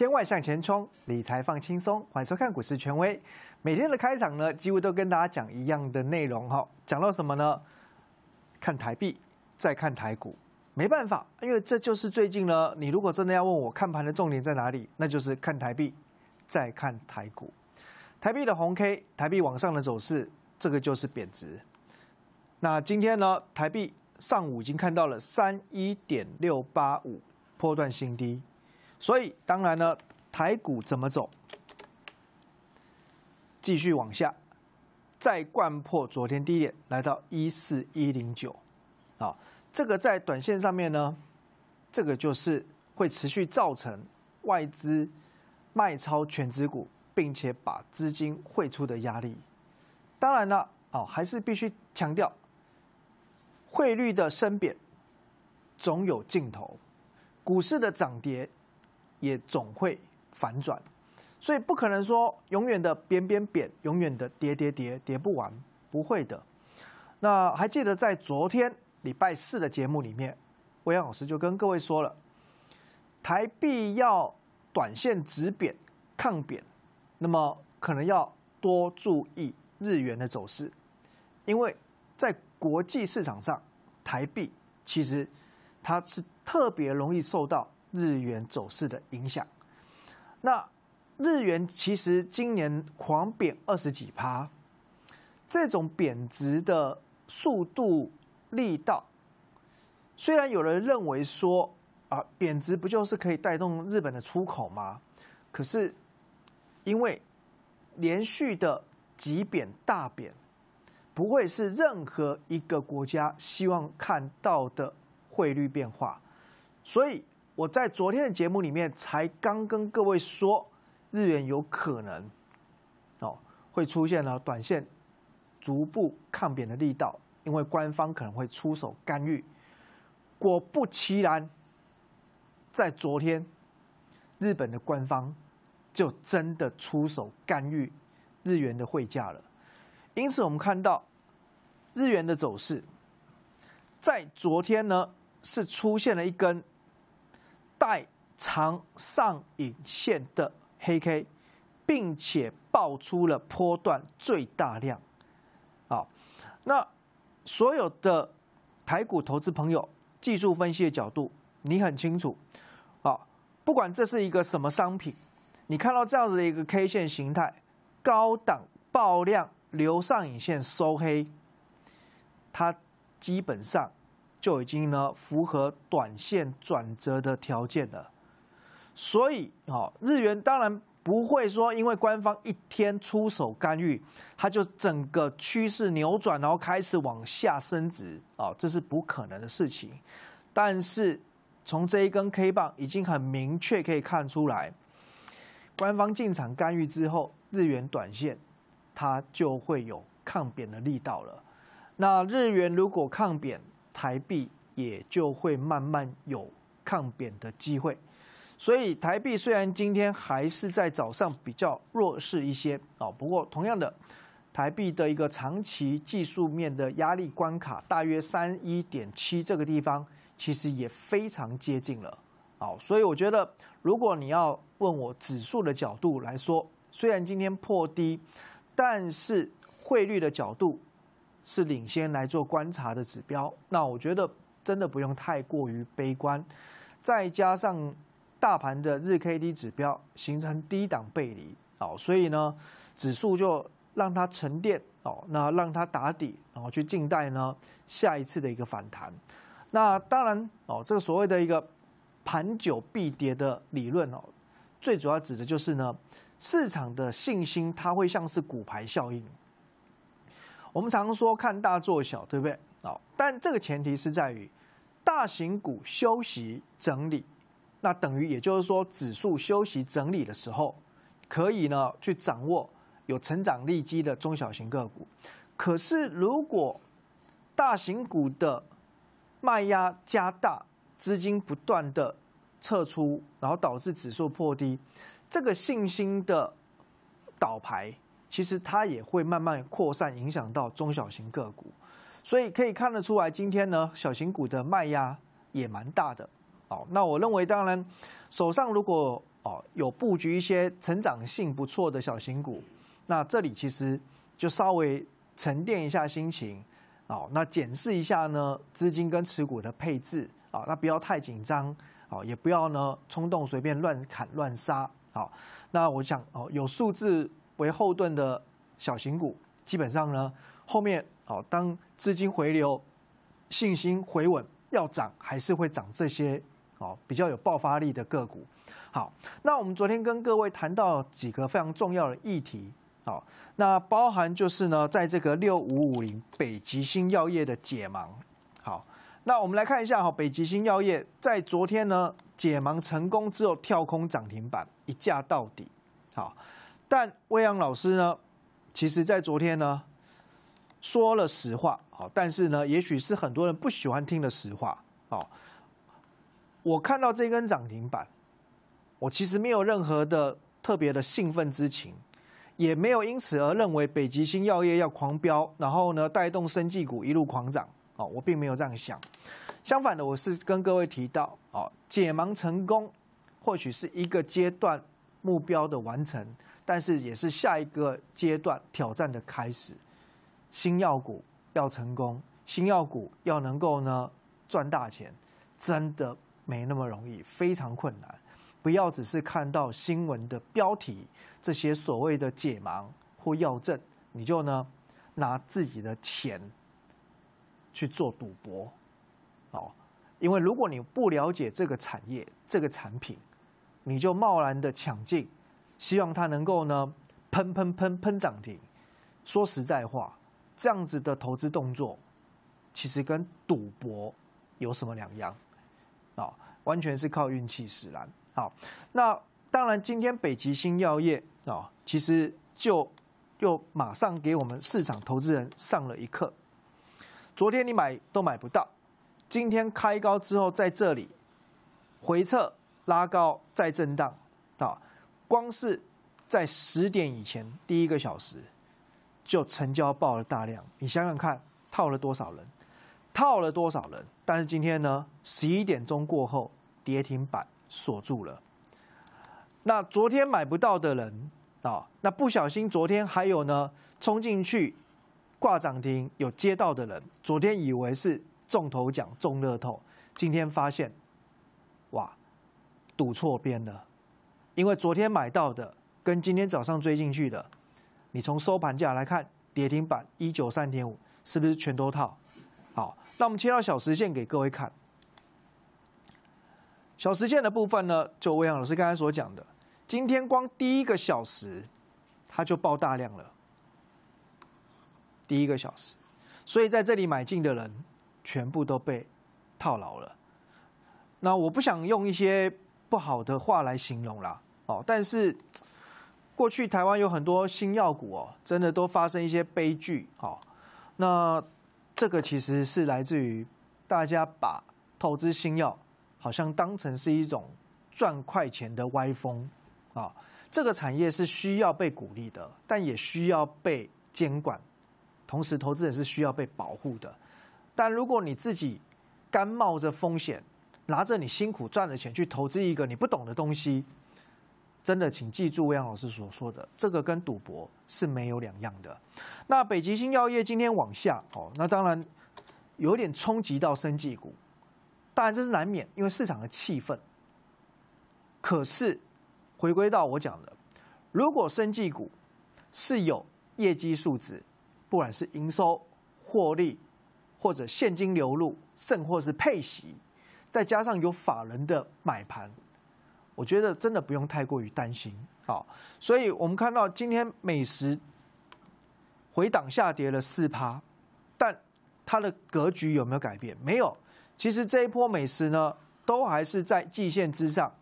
千万向前冲，理财放轻松。欢迎收看股市权威。每天的开场呢，几乎都跟大家讲一样的内容哈。讲到什么呢？看台币，再看台股。没办法，因为这就是最近呢。你如果真的要问我看盘的重点在哪里，那就是看台币，再看台股。台币的红 K，台币往上的走势，这个就是贬值。那今天呢，台币上午已经看到了三一点六八五，波段新低。所以当然呢，台股怎么走？继续往下，再灌破昨天低点，来到一四一零九，啊，这个在短线上面呢，这个就是会持续造成外资卖超全资股，并且把资金汇出的压力。当然了，啊，还是必须强调，汇率的升贬总有尽头，股市的涨跌。也总会反转，所以不可能说永远的贬贬贬，永远的跌跌跌跌不完，不会的。那还记得在昨天礼拜四的节目里面，魏阳老师就跟各位说了，台币要短线止贬抗贬，那么可能要多注意日元的走势，因为在国际市场上，台币其实它是特别容易受到。日元走势的影响。那日元其实今年狂贬二十几趴，这种贬值的速度力道，虽然有人认为说啊，贬值不就是可以带动日本的出口吗？可是因为连续的急贬大贬，不会是任何一个国家希望看到的汇率变化，所以。我在昨天的节目里面才刚跟各位说，日元有可能哦会出现了短线逐步抗贬的力道，因为官方可能会出手干预。果不其然，在昨天，日本的官方就真的出手干预日元的汇价了。因此，我们看到日元的走势在昨天呢是出现了一根。带长上影线的黑 K，并且爆出了波段最大量，啊，那所有的台股投资朋友，技术分析的角度，你很清楚，啊，不管这是一个什么商品，你看到这样子的一个 K 线形态，高档爆量，留上影线收黑，它基本上。就已经呢符合短线转折的条件了，所以啊，日元当然不会说因为官方一天出手干预，它就整个趋势扭转，然后开始往下升值哦，这是不可能的事情。但是从这一根 K 棒已经很明确可以看出来，官方进场干预之后，日元短线它就会有抗贬的力道了。那日元如果抗贬，台币也就会慢慢有抗贬的机会，所以台币虽然今天还是在早上比较弱势一些啊，不过同样的，台币的一个长期技术面的压力关卡大约三一点七这个地方，其实也非常接近了啊，所以我觉得如果你要问我指数的角度来说，虽然今天破低，但是汇率的角度。是领先来做观察的指标，那我觉得真的不用太过于悲观，再加上大盘的日 K D 指标形成低档背离，哦，所以呢，指数就让它沉淀，哦，那让它打底，然后去静待呢下一次的一个反弹。那当然，哦，这个所谓的一个盘久必跌的理论哦，最主要指的就是呢，市场的信心它会像是股牌效应。我们常说看大做小，对不对？好，但这个前提是在于，大型股休息整理，那等于也就是说，指数休息整理的时候，可以呢去掌握有成长力基的中小型个股。可是如果大型股的卖压加大，资金不断的撤出，然后导致指数破低，这个信心的倒牌。其实它也会慢慢扩散，影响到中小型个股，所以可以看得出来，今天呢，小型股的卖压也蛮大的。哦，那我认为，当然手上如果哦有布局一些成长性不错的小型股，那这里其实就稍微沉淀一下心情，哦，那检视一下呢，资金跟持股的配置，啊，那不要太紧张，哦，也不要呢冲动随便乱砍乱杀，好，那我想哦，有数字。为后盾的小型股，基本上呢，后面哦，当资金回流、信心回稳，要涨还是会涨这些哦比较有爆发力的个股。好，那我们昨天跟各位谈到几个非常重要的议题，好，那包含就是呢，在这个六五五零北极星药业的解盲。好，那我们来看一下哈，北极星药业在昨天呢解盲成功之后，跳空涨停板一价到底，好。但魏阳老师呢，其实，在昨天呢，说了实话啊。但是呢，也许是很多人不喜欢听的实话啊。我看到这根涨停板，我其实没有任何的特别的兴奋之情，也没有因此而认为北极星药业要狂飙，然后呢带动生技股一路狂涨哦，我并没有这样想。相反的，我是跟各位提到哦，解盲成功或许是一个阶段目标的完成。但是也是下一个阶段挑战的开始，新药股要成功，新药股要能够呢赚大钱，真的没那么容易，非常困难。不要只是看到新闻的标题，这些所谓的解盲或药证，你就呢拿自己的钱去做赌博，哦，因为如果你不了解这个产业、这个产品，你就贸然的抢进。希望它能够呢，喷喷喷喷涨停。说实在话，这样子的投资动作，其实跟赌博有什么两样？啊，完全是靠运气使然。好，那当然，今天北极星药业啊，其实就又马上给我们市场投资人上了一课。昨天你买都买不到，今天开高之后在这里回撤拉高再震荡，好。光是在十点以前第一个小时就成交爆了大量，你想想看，套了多少人，套了多少人？但是今天呢，十一点钟过后，跌停板锁住了。那昨天买不到的人啊，那不小心昨天还有呢，冲进去挂涨停有接到的人，昨天以为是中头奖中乐透，今天发现，哇，赌错边了。因为昨天买到的跟今天早上追进去的，你从收盘价来看，跌停板一九三点五，是不是全都套？好，那我们切到小时线给各位看。小时线的部分呢，就魏阳老师刚才所讲的，今天光第一个小时它就爆大量了，第一个小时，所以在这里买进的人全部都被套牢了。那我不想用一些不好的话来形容啦。哦，但是过去台湾有很多新药股哦，真的都发生一些悲剧哈，那这个其实是来自于大家把投资新药好像当成是一种赚快钱的歪风啊。这个产业是需要被鼓励的，但也需要被监管。同时，投资人是需要被保护的。但如果你自己甘冒着风险，拿着你辛苦赚的钱去投资一个你不懂的东西，真的，请记住魏阳老师所说的，这个跟赌博是没有两样的。那北极星药业今天往下哦，那当然有点冲击到生技股，当然这是难免，因为市场的气氛。可是，回归到我讲的，如果生技股是有业绩数值，不管是营收、获利或者现金流入甚或是配息，再加上有法人的买盘。我觉得真的不用太过于担心，好，所以我们看到今天美食回档下跌了四趴，但它的格局有没有改变？没有。其实这一波美食呢，都还是在季线之上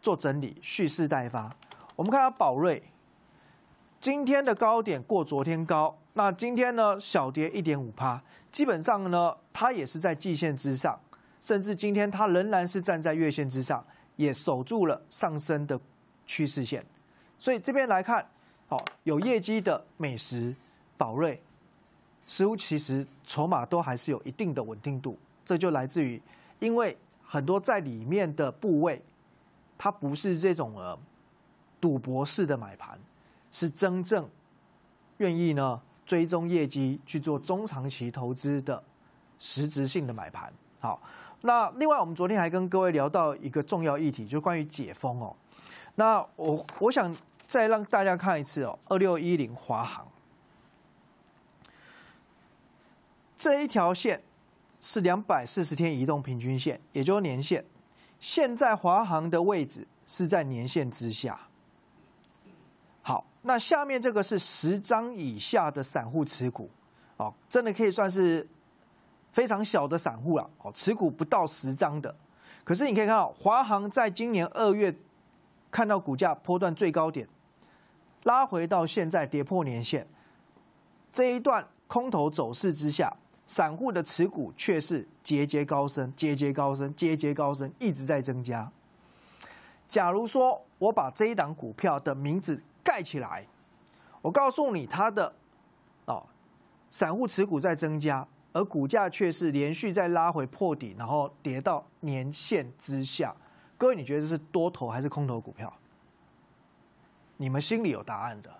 做整理，蓄势待发。我们看到宝瑞今天的高点过昨天高，那今天呢小跌一点五趴，基本上呢它也是在季线之上，甚至今天它仍然是站在月线之上。也守住了上升的趋势线，所以这边来看，好有业绩的美食宝瑞，似乎其实筹码都还是有一定的稳定度，这就来自于，因为很多在里面的部位，它不是这种呃赌博式的买盘，是真正愿意呢追踪业绩去做中长期投资的实质性的买盘，好。那另外，我们昨天还跟各位聊到一个重要议题，就关于解封哦。那我我想再让大家看一次哦，二六一零华航这一条线是两百四十天移动平均线，也就是年线。现在华航的位置是在年线之下。好，那下面这个是十张以下的散户持股哦，真的可以算是。非常小的散户啊，哦，持股不到十张的。可是你可以看到，华航在今年二月看到股价波段最高点，拉回到现在跌破年线，这一段空头走势之下，散户的持股却是节节高升，节节高升，节节高升，一直在增加。假如说我把这一档股票的名字盖起来，我告诉你它的啊，散户持股在增加。而股价却是连续在拉回破底，然后跌到年线之下。各位，你觉得是多头还是空头股票？你们心里有答案的。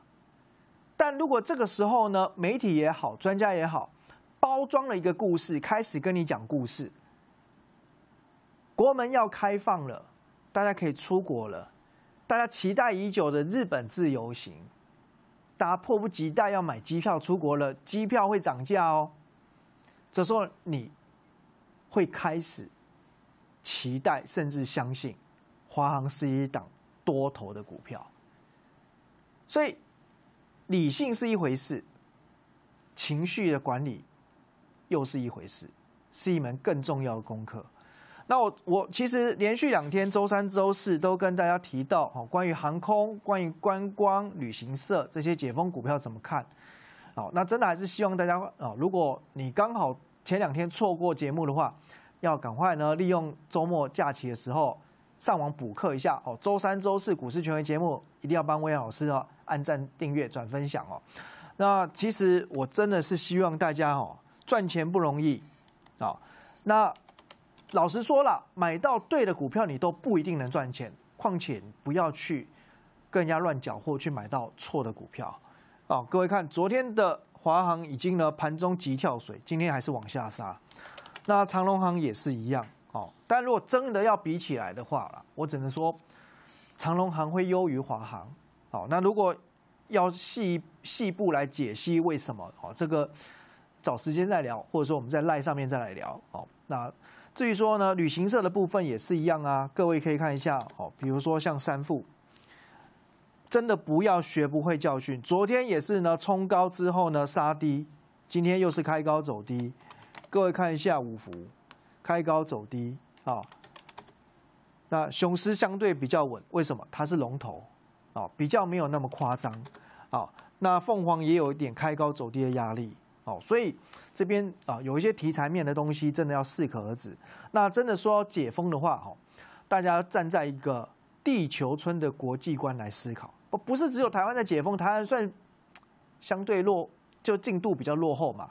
但如果这个时候呢，媒体也好，专家也好，包装了一个故事，开始跟你讲故事：国门要开放了，大家可以出国了，大家期待已久的日本自由行，大家迫不及待要买机票出国了，机票会涨价哦。这时候你会开始期待，甚至相信华航是一档多头的股票，所以理性是一回事，情绪的管理又是一回事，是一门更重要的功课。那我我其实连续两天，周三、周四都跟大家提到，哦，关于航空、关于观光旅行社这些解封股票怎么看？好，那真的还是希望大家哦，如果你刚好前两天错过节目的话，要赶快呢利用周末假期的时候上网补课一下哦。周三、周四股市权威节目一定要帮威老师哦按赞、订阅、转分享哦。那其实我真的是希望大家哦，赚钱不容易啊。那老实说了，买到对的股票你都不一定能赚钱，况且不要去跟人家乱缴获去买到错的股票。哦，各位看，昨天的华航已经呢盘中急跳水，今天还是往下杀。那长隆航也是一样哦。但如果真的要比起来的话啦，我只能说长隆航会优于华航。好，那如果要细细部来解析为什么，好，这个找时间再聊，或者说我们在赖上面再来聊。好，那至于说呢，旅行社的部分也是一样啊，各位可以看一下哦，比如说像三富。真的不要学不会教训。昨天也是呢，冲高之后呢杀低，今天又是开高走低。各位看一下五福，开高走低啊。那雄狮相对比较稳，为什么？它是龙头啊，比较没有那么夸张啊。那凤凰也有一点开高走低的压力哦，所以这边啊有一些题材面的东西，真的要适可而止。那真的说解封的话哦，大家站在一个地球村的国际观来思考。不是只有台湾在解封，台湾算相对落，就进度比较落后嘛。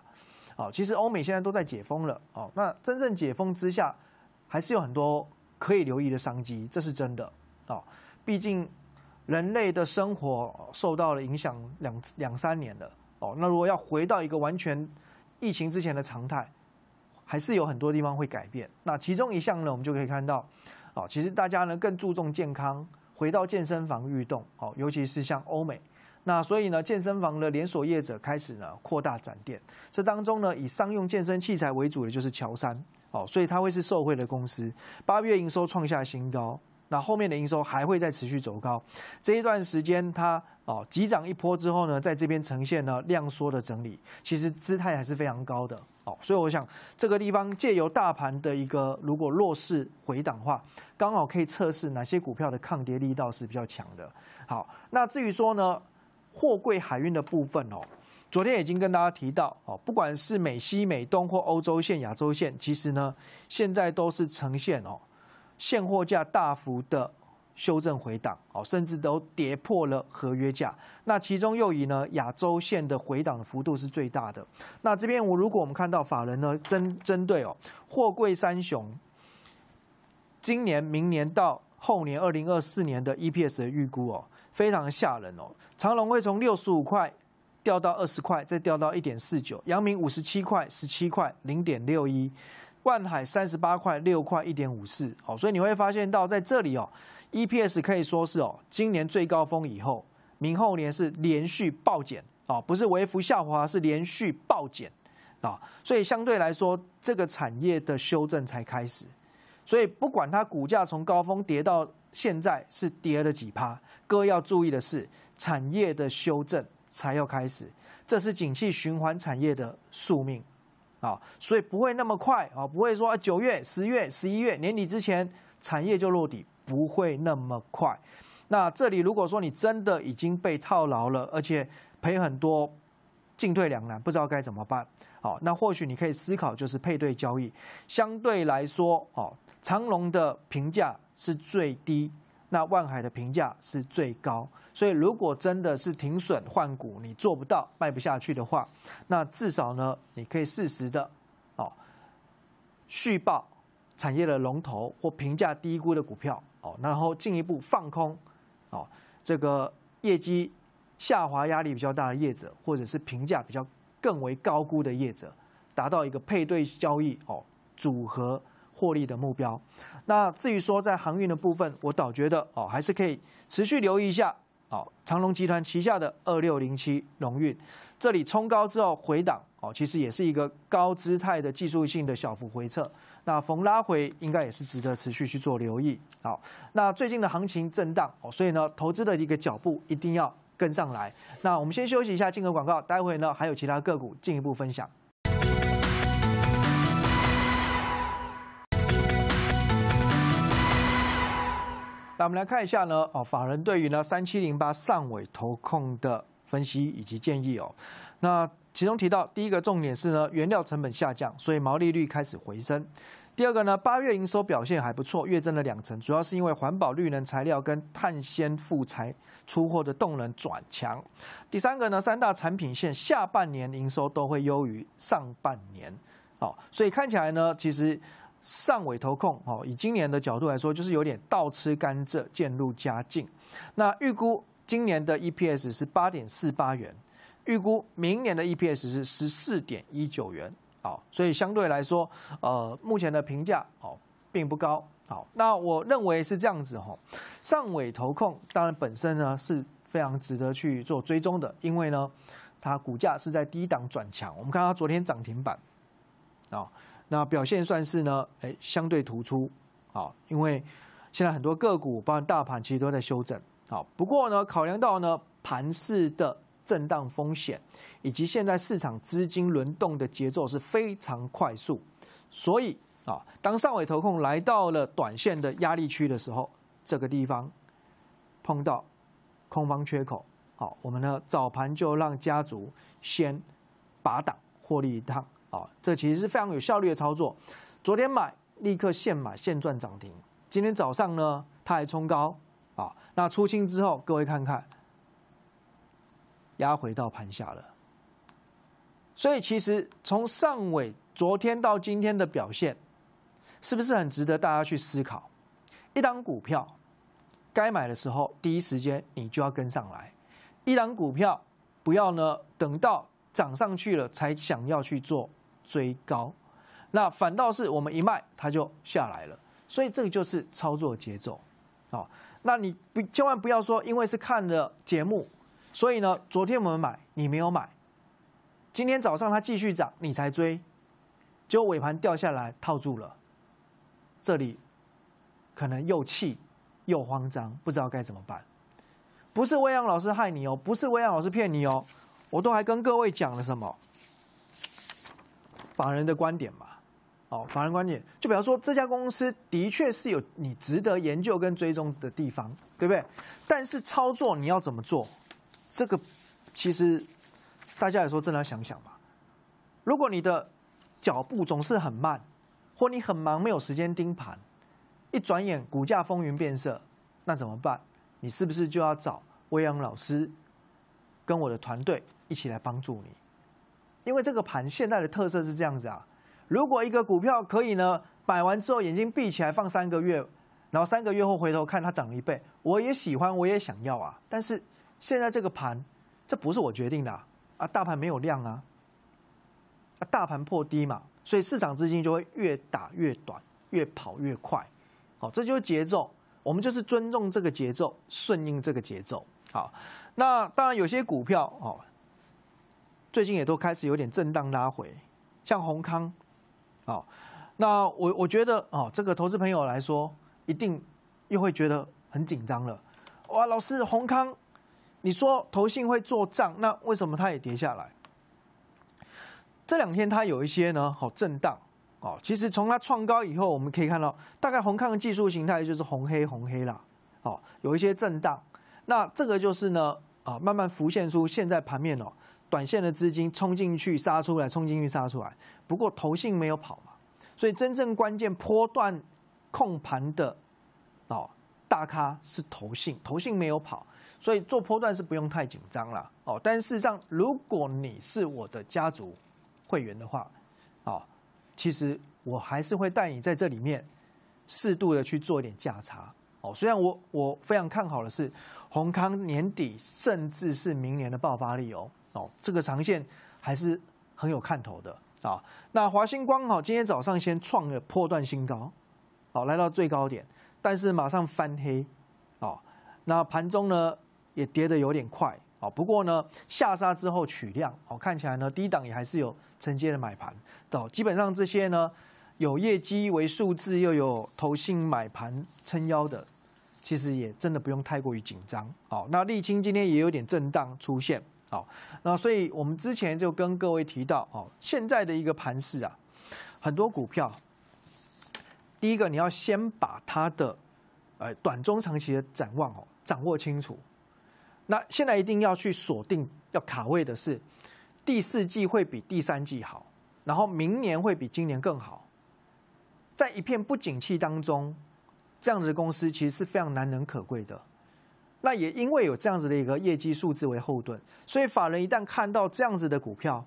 哦，其实欧美现在都在解封了。哦，那真正解封之下，还是有很多可以留意的商机，这是真的。哦，毕竟人类的生活受到了影响两两三年了。哦，那如果要回到一个完全疫情之前的常态，还是有很多地方会改变。那其中一项呢，我们就可以看到，哦，其实大家呢更注重健康。回到健身房运动，哦，尤其是像欧美，那所以呢，健身房的连锁业者开始呢扩大展店，这当中呢以商用健身器材为主的就是乔山，哦，所以它会是受惠的公司。八月营收创下新高，那后面的营收还会再持续走高。这一段时间它哦急涨一波之后呢，在这边呈现呢量缩的整理，其实姿态还是非常高的。好，所以我想这个地方借由大盘的一个如果弱势回档话，刚好可以测试哪些股票的抗跌力道是比较强的。好，那至于说呢，货柜海运的部分哦，昨天已经跟大家提到哦，不管是美西、美东或欧洲线、亚洲线，其实呢现在都是呈现哦现货价大幅的。修正回档哦，甚至都跌破了合约价。那其中又以呢亚洲线的回档的幅度是最大的。那这边我如果我们看到法人呢针针对哦货柜三雄，今年、明年到后年二零二四年的 EPS 的预估哦，非常吓人哦。长隆会从六十五块掉到二十块，再掉到一点四九；阳明五十七块、十七块、零点六一；万海三十八块、六块、一点五四。好，所以你会发现到在这里哦。EPS 可以说是哦，今年最高峰以后，明后年是连续暴减啊，不是微幅下滑，是连续暴减啊。所以相对来说，这个产业的修正才开始。所以不管它股价从高峰跌到现在是跌了几趴，各位要注意的是，产业的修正才要开始，这是景气循环产业的宿命啊。所以不会那么快啊，不会说九月、十月、十一月年底之前产业就落底。不会那么快。那这里如果说你真的已经被套牢了，而且赔很多，进退两难，不知道该怎么办。好，那或许你可以思考，就是配对交易，相对来说，哦，长龙的评价是最低，那万海的评价是最高。所以如果真的是停损换股你做不到卖不下去的话，那至少呢，你可以适时的，哦，续报。产业的龙头或评价低估的股票哦，然后进一步放空哦，这个业绩下滑压力比较大的业者，或者是评价比较更为高估的业者，达到一个配对交易哦，组合获利的目标。那至于说在航运的部分，我倒觉得哦，还是可以持续留意一下哦，长隆集团旗下的二六零七龙运，这里冲高之后回档哦，其实也是一个高姿态的技术性的小幅回撤。那逢拉回应该也是值得持续去做留意。好，那最近的行情震荡，所以呢，投资的一个脚步一定要跟上来。那我们先休息一下，进候广告。待会呢，还有其他个股进一步分享。那我们来看一下呢，哦，法人对于呢三七零八上尾投控的分析以及建议哦，那。其中提到，第一个重点是呢，原料成本下降，所以毛利率开始回升。第二个呢，八月营收表现还不错，月增了两成，主要是因为环保、绿能材料跟碳纤副材出货的动能转强。第三个呢，三大产品线下半年营收都会优于上半年。哦，所以看起来呢，其实上尾投控哦，以今年的角度来说，就是有点倒吃甘蔗渐入佳境。那预估今年的 EPS 是八点四八元。预估明年的 EPS 是十四点一九元，好，所以相对来说，呃，目前的评价哦并不高，好，那我认为是这样子哈，上尾投控当然本身呢是非常值得去做追踪的，因为呢它股价是在低档转强，我们看它昨天涨停板啊，那表现算是呢哎相对突出，啊，因为现在很多个股包括大盘其实都在修正，好，不过呢考量到呢盘市的。震荡风险，以及现在市场资金轮动的节奏是非常快速，所以啊，当上尾投控来到了短线的压力区的时候，这个地方碰到空方缺口，好，我们呢早盘就让家族先拔档获利一趟啊，这其实是非常有效率的操作。昨天买，立刻现买现赚涨停，今天早上呢它还冲高啊，那出清之后，各位看看。压回到盘下了，所以其实从上尾昨天到今天的表现，是不是很值得大家去思考？一档股票该买的时候，第一时间你就要跟上来；一档股票不要呢，等到涨上去了才想要去做追高，那反倒是我们一卖它就下来了。所以这个就是操作节奏，啊，那你不千万不要说，因为是看了节目。所以呢，昨天我们买，你没有买；今天早上它继续涨，你才追，结果尾盘掉下来，套住了。这里可能又气又慌张，不知道该怎么办。不是威扬老师害你哦，不是威扬老师骗你哦，我都还跟各位讲了什么？法人的观点嘛，哦，法人观点，就比方说这家公司的确是有你值得研究跟追踪的地方，对不对？但是操作你要怎么做？这个其实大家有时候真的要想想吧，如果你的脚步总是很慢，或你很忙没有时间盯盘，一转眼股价风云变色，那怎么办？你是不是就要找威阳老师跟我的团队一起来帮助你？因为这个盘现在的特色是这样子啊，如果一个股票可以呢，买完之后眼睛闭起来放三个月，然后三个月后回头看它涨了一倍，我也喜欢，我也想要啊，但是。现在这个盘，这不是我决定的啊！大盘没有量啊，啊，大盘破低嘛，所以市场资金就会越打越短，越跑越快，好，这就是节奏。我们就是尊重这个节奏，顺应这个节奏。好，那当然有些股票哦，最近也都开始有点震荡拉回，像红康，好，那我我觉得哦，这个投资朋友来说，一定又会觉得很紧张了。哇，老师，红康。你说投信会做账，那为什么它也跌下来？这两天它有一些呢，好震荡哦。其实从它创高以后，我们可以看到，大概红看的技术形态就是红黑红黑啦，哦，有一些震荡，那这个就是呢，啊，慢慢浮现出现在盘面哦，短线的资金冲进去杀出来，冲进去杀出来。不过投信没有跑嘛，所以真正关键波段控盘的哦大咖是投信，投信没有跑。所以做波段是不用太紧张了哦，但事实上，如果你是我的家族会员的话，哦，其实我还是会带你在这里面适度的去做一点价差哦。虽然我我非常看好的是宏康年底甚至是明年的爆发力哦哦，这个长线还是很有看头的啊。那华星光好，今天早上先创了破段新高，哦，来到最高点，但是马上翻黑哦，那盘中呢？也跌的有点快啊，不过呢，下杀之后取量哦，看起来呢，低档也还是有承接的买盘的。基本上这些呢，有业绩为数字又有投信买盘撑腰的，其实也真的不用太过于紧张哦。那沥青今天也有点震荡出现哦，那所以我们之前就跟各位提到哦，现在的一个盘势啊，很多股票，第一个你要先把它的呃短中长期的展望哦掌握清楚。那现在一定要去锁定要卡位的是，第四季会比第三季好，然后明年会比今年更好，在一片不景气当中，这样子的公司其实是非常难能可贵的。那也因为有这样子的一个业绩数字为后盾，所以法人一旦看到这样子的股票，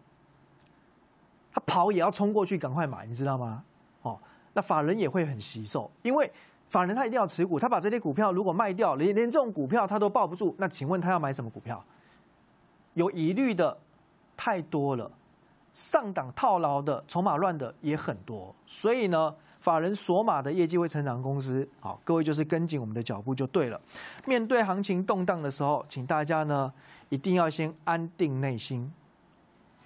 他跑也要冲过去赶快买，你知道吗？哦，那法人也会很惜售，因为。法人他一定要持股，他把这些股票如果卖掉，连连这种股票他都抱不住，那请问他要买什么股票？有疑虑的太多了，上档套牢的、筹码乱的也很多，所以呢，法人索码的业绩会成长公司，好，各位就是跟紧我们的脚步就对了。面对行情动荡的时候，请大家呢一定要先安定内心，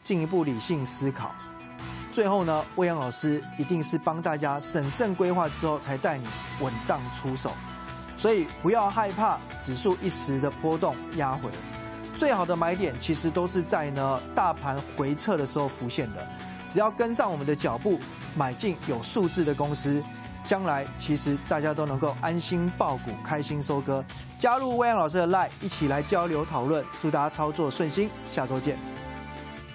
进一步理性思考。最后呢，魏阳老师一定是帮大家审慎规划之后，才带你稳当出手，所以不要害怕指数一时的波动压回。最好的买点其实都是在呢大盘回撤的时候浮现的，只要跟上我们的脚步，买进有数字的公司，将来其实大家都能够安心抱股，开心收割。加入魏阳老师的 Line，一起来交流讨论，祝大家操作顺心，下周见。